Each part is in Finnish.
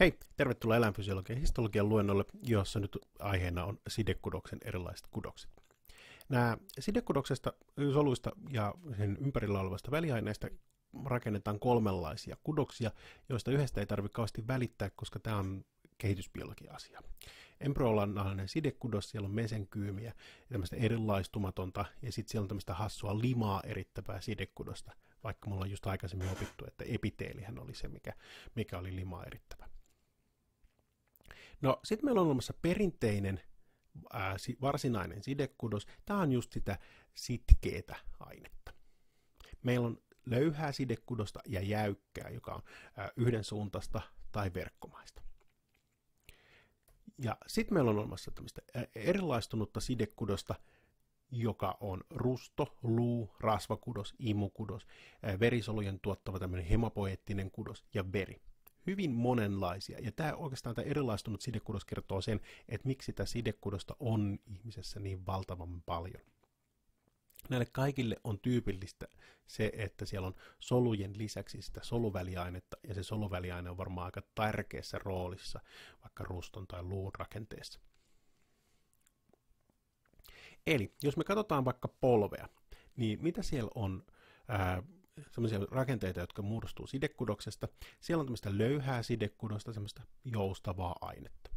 Hei, tervetuloa eläinfysiologian histologian luennolle, jossa nyt aiheena on sidekudoksen erilaiset kudokset. Nämä sidekudoksesta, soluista ja sen ympärillä olevasta väliaineista rakennetaan kolmenlaisia kudoksia, joista yhdestä ei tarvitse kauheasti välittää, koska tämä on kehitysbiologia asia. Embryolla on alainen sidekudos, siellä on mesenkyymiä tämmöistä erilaistumatonta, ja sitten siellä on tämmöistä hassua limaa erittävää sidekudosta, vaikka mulla on just aikaisemmin opittu, että epiteelihän oli se, mikä, mikä oli limaa erittävä. No sitten meillä on olemassa perinteinen ää, varsinainen sidekudos. Tämä on just sitä sitkeetä ainetta. Meillä on löyhää sidekudosta ja jäykkää, joka on ää, yhdensuuntaista tai verkkomaista. Ja sitten meillä on olemassa tämmöistä erilaistunutta sidekudosta, joka on rusto, luu, rasvakudos, imukudos, verisolujen tuottava tämmöinen hemopoeettinen kudos ja veri hyvin monenlaisia. Ja tämä oikeastaan tämä erilaistunut sidekudos kertoo sen, että miksi sitä sidekudosta on ihmisessä niin valtavan paljon. Näille kaikille on tyypillistä se, että siellä on solujen lisäksi sitä soluväliainetta, ja se soluväliaine on varmaan aika tärkeässä roolissa vaikka ruston tai luun rakenteessa. Eli jos me katsotaan vaikka polvea, niin mitä siellä on ää, semmoisia rakenteita, jotka muodostuu sidekudoksesta. Siellä on tämmöistä löyhää sidekudosta, semmoista joustavaa ainetta.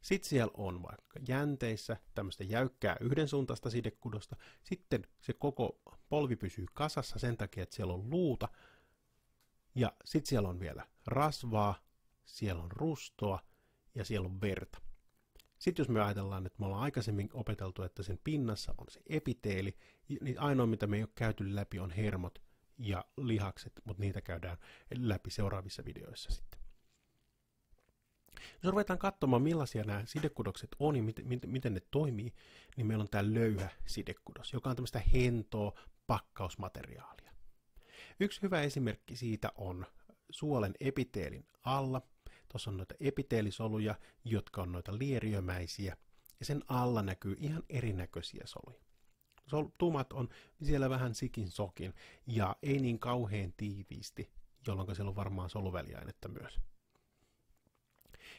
Sitten siellä on vaikka jänteissä tämmöistä jäykkää yhdensuuntaista sidekudosta. Sitten se koko polvi pysyy kasassa sen takia, että siellä on luuta. Ja sitten siellä on vielä rasvaa, siellä on rustoa ja siellä on verta. Sitten jos me ajatellaan, että me ollaan aikaisemmin opeteltu, että sen pinnassa on se epiteeli, niin ainoa mitä me ei ole käyty läpi on hermot ja lihakset, mutta niitä käydään läpi seuraavissa videoissa sitten. Jos ruvetaan katsomaan, millaisia nämä sidekudokset on ja miten, miten, miten ne toimii, niin meillä on tämä löyhä sidekudos, joka on tämmöistä hentoa pakkausmateriaalia. Yksi hyvä esimerkki siitä on suolen epiteelin alla. Tuossa on noita epiteelisoluja, jotka on noita lieriömäisiä, ja sen alla näkyy ihan erinäköisiä soluja tumat on siellä vähän sikin sokin ja ei niin kauhean tiiviisti, jolloin siellä on varmaan soluväliainetta myös.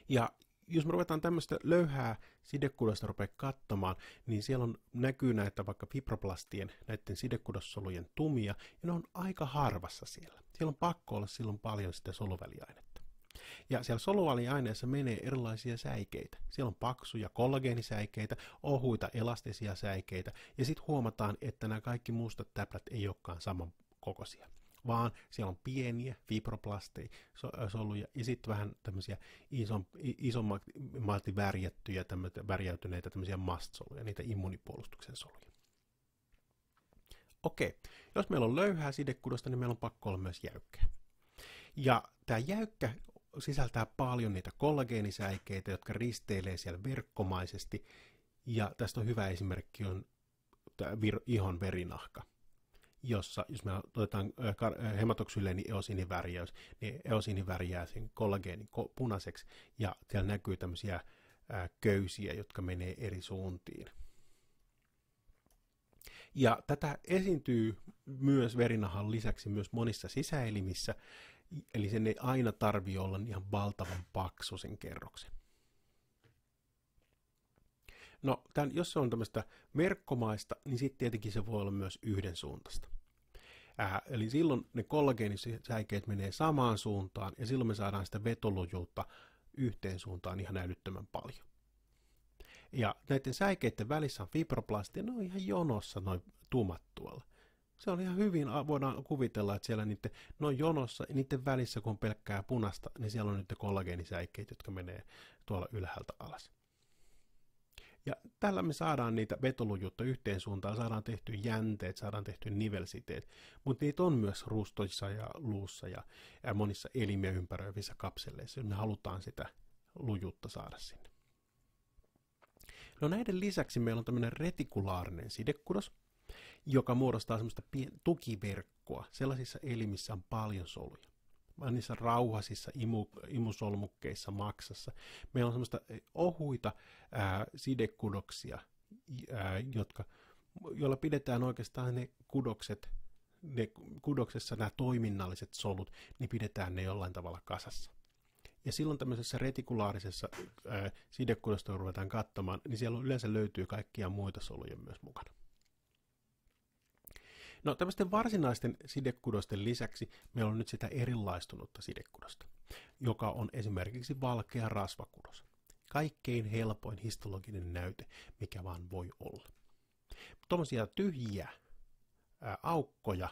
Ja jos me ruvetaan tämmöistä löyhää sidekudosta rupea katsomaan, niin siellä on, näkyy näitä vaikka fibroplastien, näiden sidekudossolujen tumia, ja ne on aika harvassa siellä. Siellä on pakko olla silloin paljon sitä soluväliainetta. Ja siellä solualiaineessa menee erilaisia säikeitä. Siellä on paksuja kollageenisäikeitä, ohuita elastisia säikeitä, ja sitten huomataan, että nämä kaikki mustat täplät ei olekaan saman kokoisia vaan siellä on pieniä fibroplasteja, äh, soluja ja sitten vähän tämmöisiä isommalti värjättyjä, värjäytyneitä tämmöisiä mastsoluja, niitä immunipuolustuksen soluja. Okei, jos meillä on löyhää sidekudosta, niin meillä on pakko olla myös jäykkää. Ja tämä jäykkä sisältää paljon niitä kollageenisäikeitä, jotka risteilee siellä verkkomaisesti. Ja tästä on hyvä esimerkki on tämä vir- ihon verinahka, jossa jos me otetaan hematoksyleeni eosinivärjäys, niin eosini niin värjää sen kollageenin punaiseksi ja siellä näkyy tämmöisiä köysiä, jotka menee eri suuntiin. Ja tätä esiintyy myös verinahan lisäksi myös monissa sisäelimissä, Eli sen ei aina tarvi olla ihan valtavan paksu sen kerroksen. No, tämän, jos se on tämmöistä verkkomaista, niin sitten tietenkin se voi olla myös yhdensuuntaista. Äh, eli silloin ne kollageenisäikeet menee samaan suuntaan ja silloin me saadaan sitä vetolujuutta yhteen suuntaan ihan älyttömän paljon. Ja näiden säikeiden välissä on fibroplastia, ne on ihan jonossa noin tumat tuolla. Se oli ihan hyvin, voidaan kuvitella, että siellä niiden, no jonossa, niiden välissä kun on pelkkää punasta, niin siellä on nyt kollageenisäikkeet, jotka menee tuolla ylhäältä alas. Ja tällä me saadaan niitä vetolujuutta yhteen suuntaan, saadaan tehty jänteet, saadaan tehty nivelsiteet, mutta niitä on myös rustoissa ja luussa ja, ja monissa elimiä ympäröivissä kapselleissa, me halutaan sitä lujuutta saada sinne. No näiden lisäksi meillä on tämmöinen retikulaarinen sidekudos, joka muodostaa semmoista pien- tukiverkkoa sellaisissa elimissä on paljon soluja. Vaan niissä rauhasissa imu, imusolmukkeissa, maksassa. Meillä on semmoista eh, ohuita ää, sidekudoksia, ää, jotka, joilla pidetään oikeastaan ne kudokset, ne kudoksessa nämä toiminnalliset solut, niin pidetään ne jollain tavalla kasassa. Ja silloin tämmöisessä retikulaarisessa sidekudosta, kun ruvetaan katsomaan, niin siellä yleensä löytyy kaikkia muita soluja myös mukana. No tämmöisten varsinaisten sidekudosten lisäksi meillä on nyt sitä erilaistunutta sidekudosta, joka on esimerkiksi valkea rasvakudos. Kaikkein helpoin histologinen näyte, mikä vaan voi olla. Tuommoisia tyhjiä ää, aukkoja,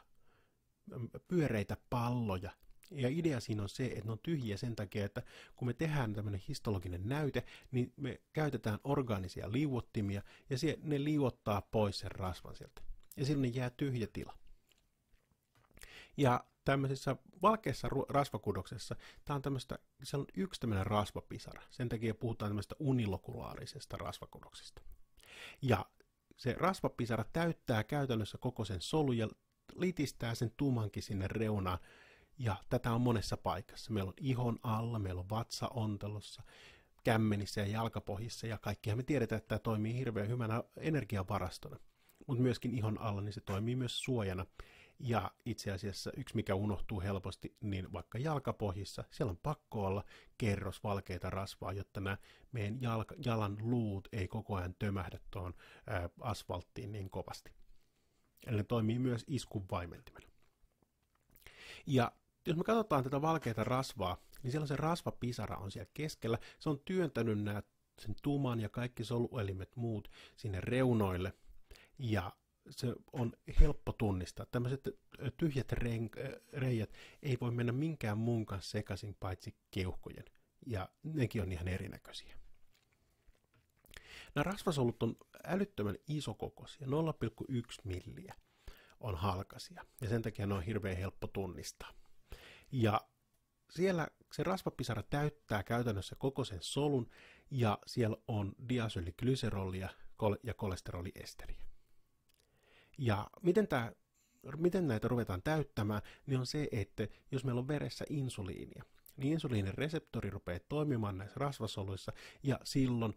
pyöreitä palloja, ja idea siinä on se, että ne on tyhjiä sen takia, että kun me tehdään tämmöinen histologinen näyte, niin me käytetään orgaanisia liuottimia ja se, ne liuottaa pois sen rasvan sieltä ja silloin jää tyhjä tila. Ja tämmöisessä valkeassa rasvakudoksessa, tämä on tämmöistä, se on yksi tämmöinen rasvapisara. Sen takia puhutaan tämmöistä unilokulaarisesta rasvakudoksesta. Ja se rasvapisara täyttää käytännössä koko sen solu ja litistää sen tumankin sinne reunaan. Ja tätä on monessa paikassa. Meillä on ihon alla, meillä on vatsaontelossa, kämmenissä ja jalkapohjissa ja kaikkihan me tiedetään, että tämä toimii hirveän hyvänä energiavarastona mutta myöskin ihon alla, niin se toimii myös suojana. Ja itse asiassa yksi, mikä unohtuu helposti, niin vaikka jalkapohjissa, siellä on pakko olla kerros valkeita rasvaa, jotta nämä meidän jalka, jalan luut ei koko ajan tömähdä tuohon ää, asfalttiin niin kovasti. Eli ne toimii myös iskun vaimentimena. Ja jos me katsotaan tätä valkeita rasvaa, niin siellä on se rasvapisara on siellä keskellä. Se on työntänyt nämä sen tuman ja kaikki soluelimet muut sinne reunoille – ja se on helppo tunnistaa. Tämmöiset tyhjät reijät ei voi mennä minkään muun kanssa sekaisin paitsi keuhkojen. Ja nekin on ihan erinäköisiä. Nämä rasvasolut on älyttömän isokokoisia, 0,1 milliä on halkasia. Ja sen takia ne on hirveän helppo tunnistaa. Ja siellä se rasvapisara täyttää käytännössä koko sen solun ja siellä on diasylglyserolia ja kolesteroliesteriä. Ja miten, tämä, miten näitä ruvetaan täyttämään, niin on se, että jos meillä on veressä insuliinia, niin insuliinin reseptori rupeaa toimimaan näissä rasvasoluissa ja silloin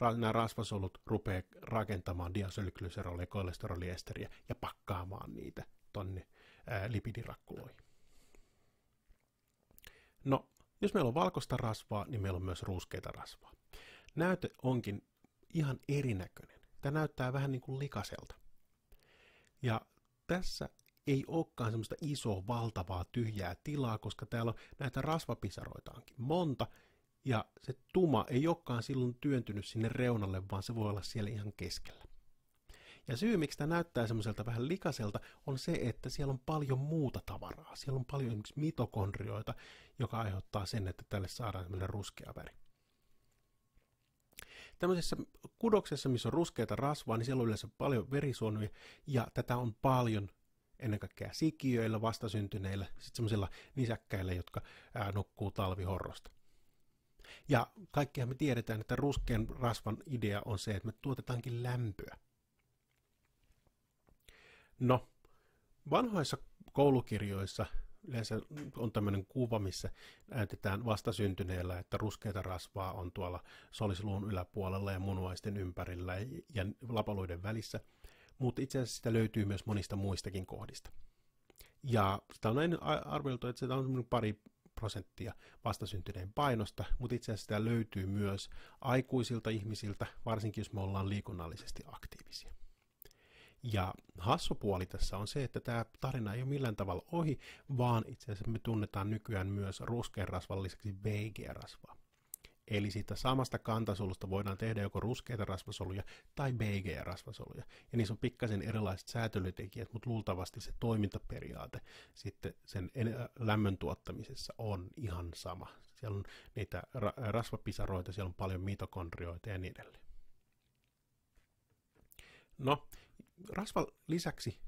nämä rasvasolut rupeaa rakentamaan diasylglyserolia ja kolesteroliesteriä ja pakkaamaan niitä tonne ää, lipidirakkuloihin. No, jos meillä on valkoista rasvaa, niin meillä on myös ruskeita rasvaa. Näyte onkin ihan erinäköinen. Tämä näyttää vähän niin kuin likaselta. Ja tässä ei olekaan semmoista isoa, valtavaa, tyhjää tilaa, koska täällä on näitä rasvapisaroitaankin monta, ja se tuma ei olekaan silloin työntynyt sinne reunalle, vaan se voi olla siellä ihan keskellä. Ja syy, miksi tämä näyttää semmoiselta vähän likaselta, on se, että siellä on paljon muuta tavaraa. Siellä on paljon esimerkiksi mitokondrioita, joka aiheuttaa sen, että tälle saadaan semmoinen ruskea väri. Tämmöisessä kudoksessa, missä on ruskeita rasvaa, niin siellä on yleensä paljon verisuonuja ja tätä on paljon ennen kaikkea sikiöillä, vastasyntyneillä, sitten semmoisilla nisäkkäillä, jotka ää, nukkuu talvihorrosta. Ja kaikkihan me tiedetään, että ruskean rasvan idea on se, että me tuotetaankin lämpöä. No, vanhoissa koulukirjoissa – yleensä on tämmöinen kuva, missä näytetään vastasyntyneellä, että ruskeita rasvaa on tuolla solisluun yläpuolella ja munuaisten ympärillä ja lapaluiden välissä, mutta itse asiassa sitä löytyy myös monista muistakin kohdista. Ja sitä on näin arvioitu, että se on pari prosenttia vastasyntyneen painosta, mutta itse asiassa sitä löytyy myös aikuisilta ihmisiltä, varsinkin jos me ollaan liikunnallisesti aktiivisia. Ja hassu puoli tässä on se, että tämä tarina ei ole millään tavalla ohi, vaan itse asiassa me tunnetaan nykyään myös ruskean rasvan lisäksi VG-rasvaa. Eli siitä samasta kantasolusta voidaan tehdä joko ruskeita rasvasoluja tai BG-rasvasoluja. Ja niissä on pikkasen erilaiset säätelytekijät, mutta luultavasti se toimintaperiaate sitten sen lämmön tuottamisessa on ihan sama. Siellä on niitä rasvapisaroita, siellä on paljon mitokondrioita ja niin edelleen. No, rasvan lisäksi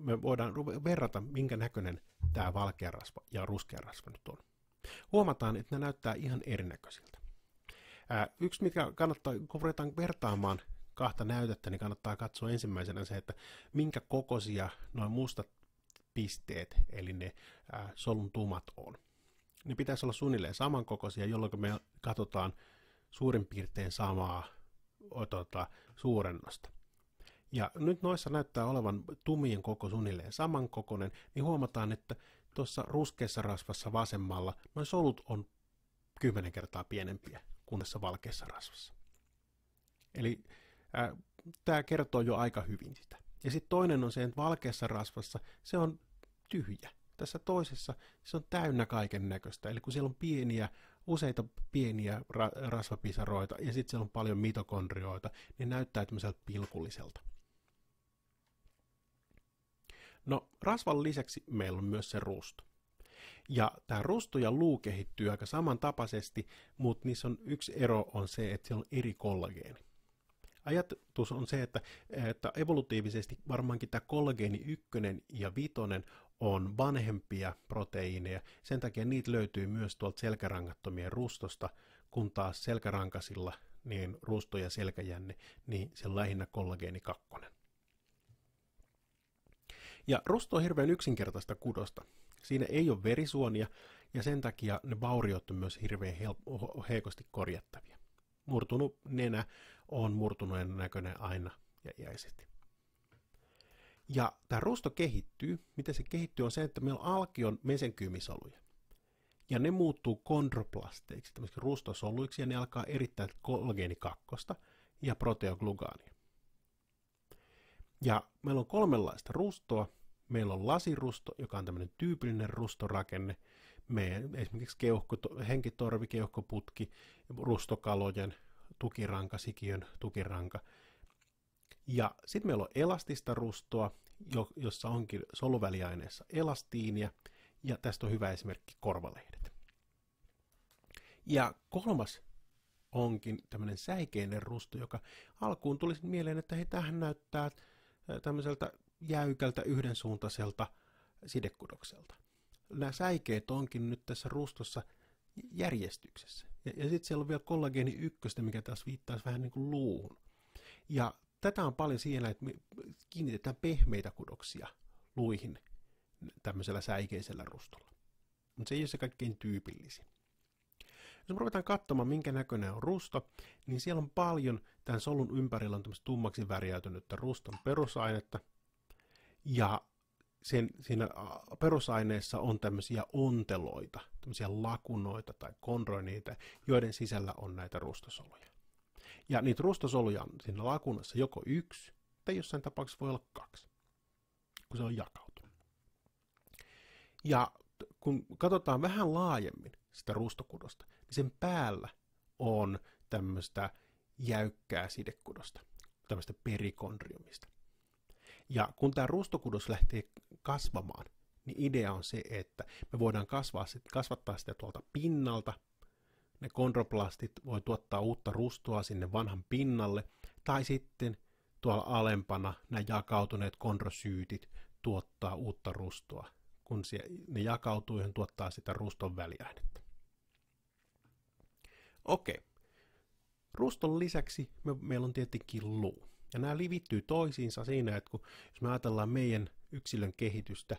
me voidaan verrata, minkä näköinen tämä valkea rasva ja ruskea rasva nyt on. Huomataan, että ne näyttää ihan erinäköisiltä. Ää, yksi, mikä kannattaa, kun ruvetaan vertaamaan kahta näytettä, niin kannattaa katsoa ensimmäisenä se, että minkä kokoisia noin mustat pisteet, eli ne ää, solun tumat on. Ne pitäisi olla suunnilleen samankokoisia, jolloin me katsotaan suurin piirtein samaa o, tota, suurennosta. Ja nyt noissa näyttää olevan tumien koko suunnilleen samankokoinen, niin huomataan, että tuossa ruskeassa rasvassa vasemmalla noin solut on kymmenen kertaa pienempiä kuin tässä valkeassa rasvassa. Eli äh, tämä kertoo jo aika hyvin sitä. Ja sitten toinen on se, että valkeassa rasvassa se on tyhjä. Tässä toisessa se on täynnä kaiken näköistä. Eli kun siellä on pieniä, useita pieniä ra- rasvapisaroita ja sitten siellä on paljon mitokondrioita, niin näyttää tämmöiseltä pilkulliselta. No rasvan lisäksi meillä on myös se ruustu. Ja tämä rusto ja luu kehittyy aika samantapaisesti, mutta niissä on yksi ero on se, että siellä on eri kollageeni. Ajatus on se, että, että evolutiivisesti varmaankin tämä kollageeni 1 ja 5 on vanhempia proteiineja. Sen takia niitä löytyy myös tuolta selkärangattomien rustosta, kun taas selkärankasilla niin rusto ja selkäjänne, niin se on lähinnä kollageeni 2. Ja rusto on hirveän yksinkertaista kudosta. Siinä ei ole verisuonia ja sen takia ne vauriot on myös hirveän heikosti korjattavia. Murtunut nenä on murtuneen näköinen aina ja iäisesti. Ja tämä rusto kehittyy. Miten se kehittyy on se, että meillä on alkion mesenkyymisoluja. Ja ne muuttuu kondroplasteiksi, tämmöisiksi rustosoluiksi, ja ne alkaa erittää kollageenikakkosta ja proteoglugaania. Ja meillä on kolmenlaista rustoa, Meillä on lasirusto, joka on tämmöinen tyypillinen rustorakenne. Meidän esimerkiksi keuhko, henkitorvi, keuhkoputki, rustokalojen, tukiranka, sikiön tukiranka. Ja sitten meillä on elastista rustoa, jossa onkin soluväliaineessa elastiinia, ja tästä on hyvä esimerkki korvalehdet. Ja kolmas onkin tämmöinen säikeinen rusto, joka alkuun tulisi mieleen, että hei, tähän näyttää äh, tämmöiseltä jäykältä yhdensuuntaiselta sidekudokselta. Nämä säikeet onkin nyt tässä rustossa järjestyksessä. Ja, ja sitten siellä on vielä kollageeni ykköstä, mikä taas viittaisi vähän niin kuin luuhun. Ja tätä on paljon siellä, että me kiinnitetään pehmeitä kudoksia luihin tämmöisellä säikeisellä rustolla. Mutta se ei ole se kaikkein tyypillisin. Jos me ruvetaan katsomaan, minkä näköinen on rusto, niin siellä on paljon tämän solun ympärillä on tämmöistä tummaksi värjäytynyttä ruston perusainetta, ja sen, siinä perusaineessa on tämmöisiä onteloita, tämmöisiä lakunoita tai kondroniita, joiden sisällä on näitä rustosoluja. Ja niitä rustosoluja on siinä lakunassa joko yksi, tai jossain tapauksessa voi olla kaksi, kun se on jakautunut. Ja kun katsotaan vähän laajemmin sitä rustokudosta, niin sen päällä on tämmöistä jäykkää sidekudosta, tämmöistä perikondriumista. Ja kun tämä rustokudos lähtee kasvamaan, niin idea on se, että me voidaan kasvaa, kasvattaa sitä tuolta pinnalta. Ne kondroplastit voi tuottaa uutta rustoa sinne vanhan pinnalle, tai sitten tuolla alempana nämä jakautuneet kondrosyytit tuottaa uutta rustoa. Kun ne jakautuu, johon tuottaa sitä ruston väliainetta. Okei. Ruston lisäksi me, meillä on tietenkin luu. Ja nämä livittyy toisiinsa siinä, että kun, jos me ajatellaan meidän yksilön kehitystä,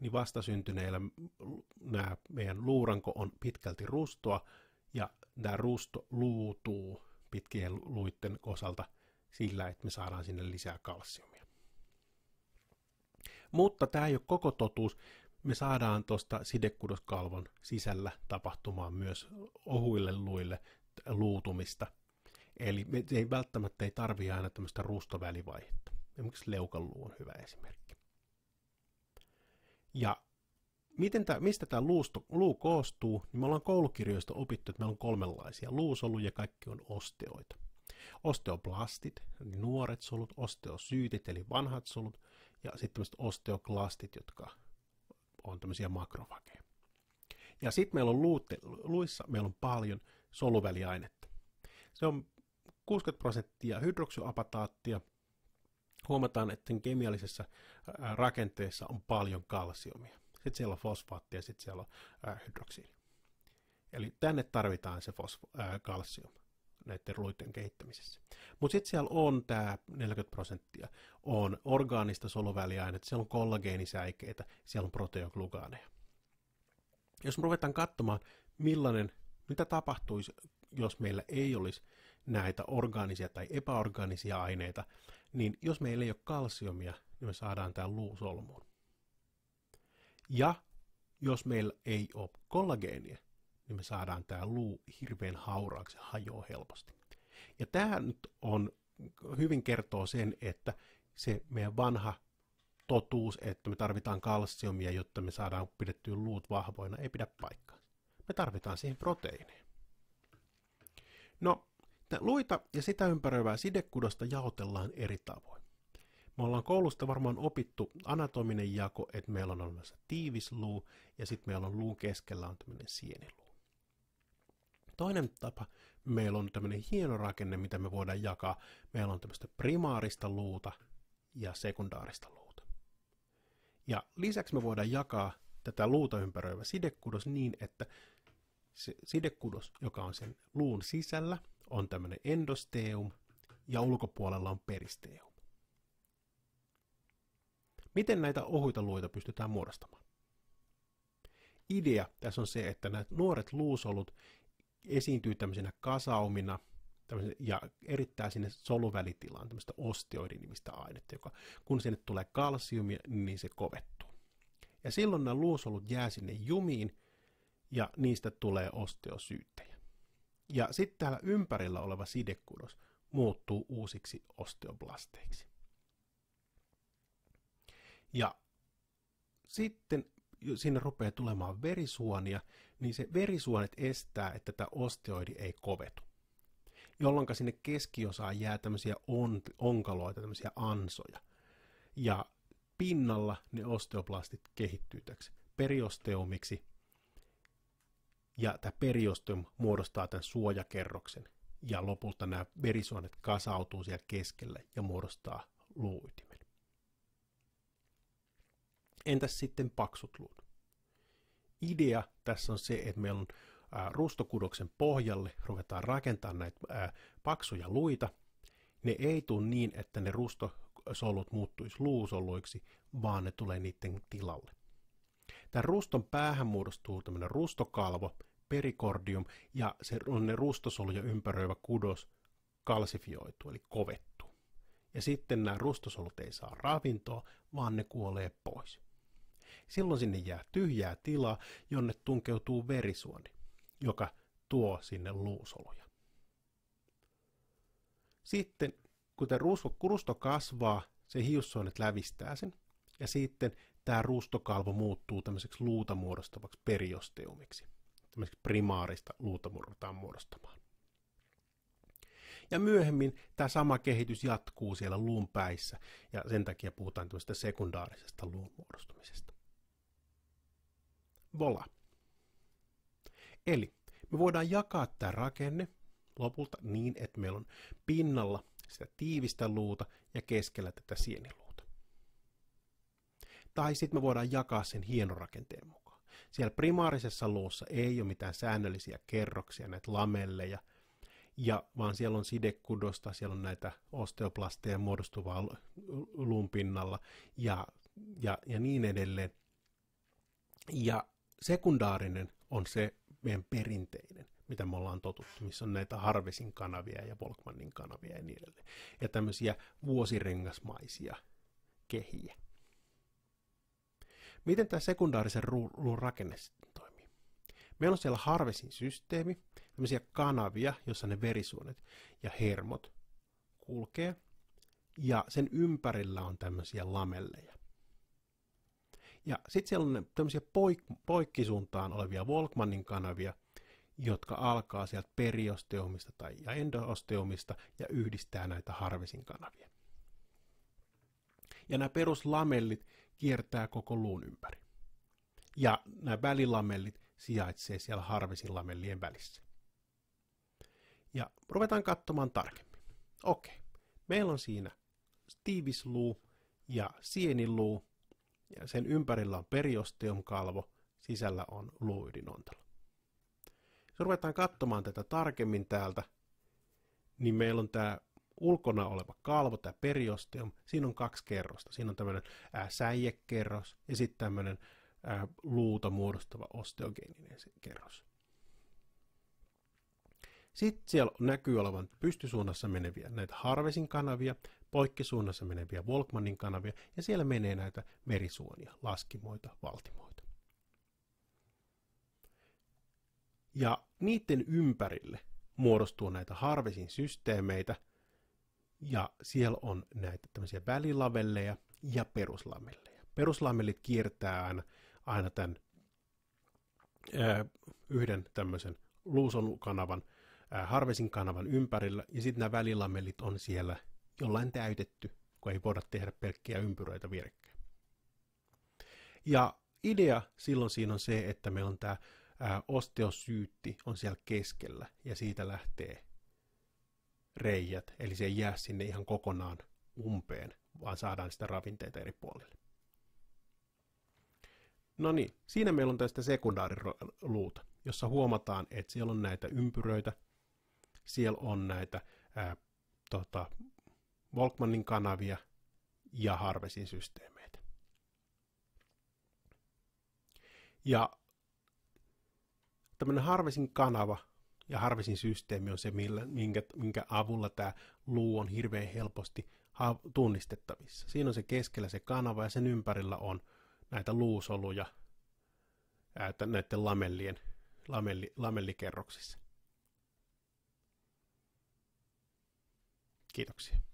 niin vastasyntyneillä nämä meidän luuranko on pitkälti rustoa, ja tämä rusto luutuu pitkien luitten osalta sillä, että me saadaan sinne lisää kalsiumia. Mutta tämä ei ole koko totuus. Me saadaan tuosta sidekudoskalvon sisällä tapahtumaan myös ohuille luille luutumista – Eli me ei välttämättä ei tarvi aina tämmöistä ruustovälivaihetta. Esimerkiksi leukanluu on hyvä esimerkki. Ja miten tämä mistä tämä luusto luu koostuu, niin me ollaan koulukirjoista opittu, että meillä on kolmenlaisia. Luusoluja kaikki on osteoita. Osteoplastit, eli nuoret solut, osteosyytit, eli vanhat solut, ja sitten tämmöiset osteoklastit, jotka on tämmöisiä makrofageja. Ja sitten meillä on luute, luissa meillä on paljon soluväliainetta. Se on 60 prosenttia hydroksyapataattia. Huomataan, että sen kemiallisessa rakenteessa on paljon kalsiumia. Sitten siellä on fosfaattia ja sitten siellä on hydroksiini. Eli tänne tarvitaan se fosfo- kalsium näiden luiden kehittämisessä. Mutta sitten siellä on tämä 40 prosenttia on orgaanista soluväliainetta, siellä on kollageenisäikeitä, siellä on proteoglugaaneja. Jos me ruvetaan katsomaan, millainen, mitä tapahtuisi, jos meillä ei olisi näitä orgaanisia tai epäorgaanisia aineita, niin jos meillä ei ole kalsiumia, niin me saadaan tämä luusolmuun. Ja jos meillä ei ole kollageenia, niin me saadaan tämä luu hirveän hauraaksi ja hajoaa helposti. Ja tämä nyt on, hyvin kertoo sen, että se meidän vanha totuus, että me tarvitaan kalsiumia, jotta me saadaan pidettyä luut vahvoina, ei pidä paikkaa. Me tarvitaan siihen proteiineja. No, että luita ja sitä ympäröivää sidekudosta jaotellaan eri tavoin. Me ollaan koulusta varmaan opittu anatominen jako, että meillä on olemassa tiivis luu ja sitten meillä on luun keskellä on tämmöinen sieniluu. Toinen tapa, meillä on tämmöinen hieno rakenne, mitä me voidaan jakaa. Meillä on tämmöistä primaarista luuta ja sekundaarista luuta. Ja lisäksi me voidaan jakaa tätä luuta ympäröivä sidekudos niin, että se sidekudos, joka on sen luun sisällä, on tämmöinen endosteum ja ulkopuolella on peristeum. Miten näitä ohuita luita pystytään muodostamaan? Idea tässä on se, että nämä nuoret luusolut esiintyy tämmöisenä kasaumina ja erittää sinne soluvälitilaan tämmöistä nimistä ainetta, joka kun sinne tulee kalsiumia, niin se kovettuu. Ja silloin nämä luusolut jää sinne jumiin ja niistä tulee osteosyyttejä. Ja sitten täällä ympärillä oleva sidekudos muuttuu uusiksi osteoblasteiksi. Ja sitten sinne rupeaa tulemaan verisuonia, niin se verisuonet estää, että tämä osteoidi ei kovetu. Jolloin sinne keskiosaan jää tämmöisiä on, onkaloita, tämmöisiä ansoja. Ja pinnalla ne osteoplastit kehittyy täksi periosteumiksi ja tämä periostum muodostaa tämän suojakerroksen ja lopulta nämä verisuonet kasautuu siellä keskelle ja muodostaa luuytimen. Entäs sitten paksut luut? Idea tässä on se, että meillä on rustokudoksen pohjalle ruvetaan rakentamaan näitä paksuja luita. Ne ei tule niin, että ne rustosolut muuttuisi luusoluiksi, vaan ne tulee niiden tilalle. Tämän ruston päähän muodostuu tämmöinen rustokalvo, perikordium, ja se on ne rustosoluja ympäröivä kudos kalsifioitu, eli kovettu. Ja sitten nämä rustosolut ei saa ravintoa, vaan ne kuolee pois. Silloin sinne jää tyhjää tilaa, jonne tunkeutuu verisuoni, joka tuo sinne luusoluja. Sitten kun tämä rusto kasvaa, se hiussuonet lävistää sen, ja sitten tämä ruustokalvo muuttuu tämmöiseksi luuta muodostavaksi periosteumiksi, tämmöiseksi primaarista luuta murrotaan muodostamaan. Ja myöhemmin tämä sama kehitys jatkuu siellä luun päissä, ja sen takia puhutaan tämmöisestä sekundaarisesta luun muodostumisesta. Vola. Eli me voidaan jakaa tämä rakenne lopulta niin, että meillä on pinnalla sitä tiivistä luuta ja keskellä tätä sieniluuta. Tai sitten me voidaan jakaa sen hienorakenteen mukaan. Siellä primaarisessa luussa ei ole mitään säännöllisiä kerroksia, näitä lamelleja, ja, vaan siellä on sidekudosta, siellä on näitä osteoplasteja muodostuvaa luun pinnalla ja, ja, ja niin edelleen. Ja sekundaarinen on se meidän perinteinen, mitä me ollaan totuttu, missä on näitä Harvesin kanavia ja Volkmanin kanavia ja niin edelleen. Ja tämmöisiä vuosirengasmaisia kehiä. Miten tämä sekundaarisen rullun rakenne sitten toimii? Meillä on siellä harvesin systeemi, tämmöisiä kanavia, jossa ne verisuonet ja hermot kulkee, ja sen ympärillä on tämmöisiä lamelleja. Ja sitten siellä on tämmöisiä poik- poikkisuuntaan olevia Volkmannin kanavia, jotka alkaa sieltä periosteomista tai ja ja yhdistää näitä harvesin kanavia. Ja nämä peruslamellit kiertää koko luun ympäri. Ja nämä välilamellit sijaitsee siellä lamellien välissä. Ja ruvetaan katsomaan tarkemmin. Okei, meillä on siinä tiivisluu ja sieniluu, ja sen ympärillä on periosteumkalvo, sisällä on luuydinontalo. Jos ruvetaan katsomaan tätä tarkemmin täältä, niin meillä on tämä ulkona oleva kalvo, tämä periosteum, siinä on kaksi kerrosta. Siinä on tämmöinen säijekerros ja sitten tämmöinen luuta muodostava osteogeeninen kerros. Sitten siellä näkyy olevan pystysuunnassa meneviä näitä Harvesin kanavia, poikkisuunnassa meneviä Volkmanin kanavia ja siellä menee näitä merisuonia, laskimoita, valtimoita. Ja niiden ympärille muodostuu näitä Harvesin systeemeitä – ja siellä on näitä tämmöisiä välilavelleja ja peruslamelleja. Peruslamellit kiertää aina, aina tämän ää, yhden tämmöisen Luuson-kanavan, ää, Harvesin kanavan ympärillä, ja sitten nämä välilamellit on siellä jollain täytetty, kun ei voida tehdä pelkkiä ympyröitä vierekkäin. Ja idea silloin siinä on se, että meillä on tämä osteosyytti on siellä keskellä, ja siitä lähtee reijät, eli se ei jää sinne ihan kokonaan umpeen, vaan saadaan sitä ravinteita eri puolille. No niin, siinä meillä on tästä sekundaariluuta, jossa huomataan, että siellä on näitä ympyröitä, siellä on näitä ää, tota, Volkmanin kanavia ja Harvesin systeemeitä. Ja tämmöinen Harvesin kanava ja harvisin systeemi on se, millä, minkä, minkä avulla tämä luu on hirveän helposti ha- tunnistettavissa. Siinä on se keskellä se kanava ja sen ympärillä on näitä luusoluja ää, näiden lamellien, lamelli, lamellikerroksissa. Kiitoksia.